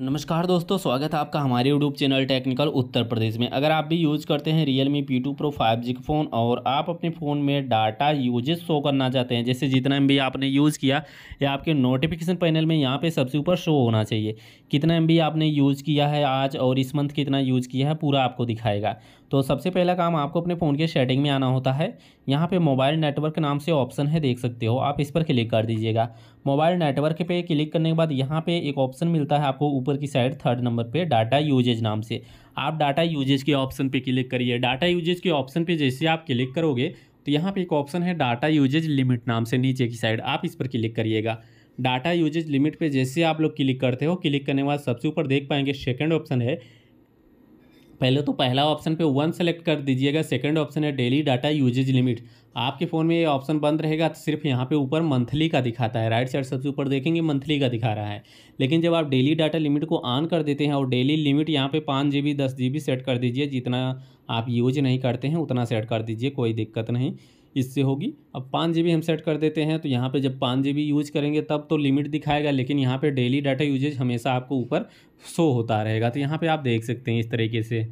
नमस्कार दोस्तों स्वागत है आपका हमारे YouTube channel technical Uttar Pradesh में अगर आप भी यूज करते हैं Realme P two Pro five G phone और आप अपने फ़ोन में डाटा यूजेज शो करना चाहते हैं जैसे जितना एम आपने यूज़ किया या आपके नोटिफिकेशन पैनल में यहाँ पे सबसे ऊपर शो होना चाहिए कितना एम आपने यूज़ किया है आज और इस मंथ कितना यूज़ किया है पूरा आपको दिखाएगा तो सबसे पहला काम आपको अपने फ़ोन के सेटिंग में आना होता है यहाँ पे मोबाइल नेटवर्क के नाम से ऑप्शन है देख सकते हो आप इस पर क्लिक कर दीजिएगा मोबाइल नेटवर्क पे क्लिक करने के बाद यहाँ पे एक ऑप्शन मिलता है आपको ऊपर की साइड थर्ड नंबर पे डाटा यूजेज नाम से आप डाटा यूजेज के ऑप्शन पर क्लिक करिए डाटा यूजेज के ऑप्शन पर जैसे आप क्लिक करोगे तो यहाँ पर एक ऑप्शन है डाटा यूजेज लिमिट नाम से नीचे की साइड आप इस पर क्लिक करिएगा डाटा यूजेज लिमिट पे जैसे आप लोग क्लिक करते हो क्लिक करने के बाद सबसे ऊपर देख पाएंगे सेकंड ऑप्शन है पहले तो पहला ऑप्शन पे वन सेलेक्ट कर दीजिएगा सेकंड ऑप्शन है डेली डाटा यूजेज लिमिट आपके फ़ोन में ये ऑप्शन बंद रहेगा तो सिर्फ यहाँ पे ऊपर मंथली का दिखाता है राइट साइड सबसे ऊपर देखेंगे मंथली का दिखा रहा है लेकिन जब आप डेली डाटा लिमिट को ऑन कर देते हैं और डेली लिमिट यहाँ पे पाँच जी बी दस जी बी सेट कर दीजिए जितना आप यूज नहीं करते हैं उतना सेट कर दीजिए कोई दिक्कत नहीं इससे होगी अब पाँच जी हम सेट कर देते हैं तो यहाँ पे जब पाँच जी यूज करेंगे तब तो लिमिट दिखाएगा लेकिन यहाँ पे डेली डाटा यूजेज हमेशा आपको ऊपर शो होता रहेगा तो यहाँ पे आप देख सकते हैं इस तरीके से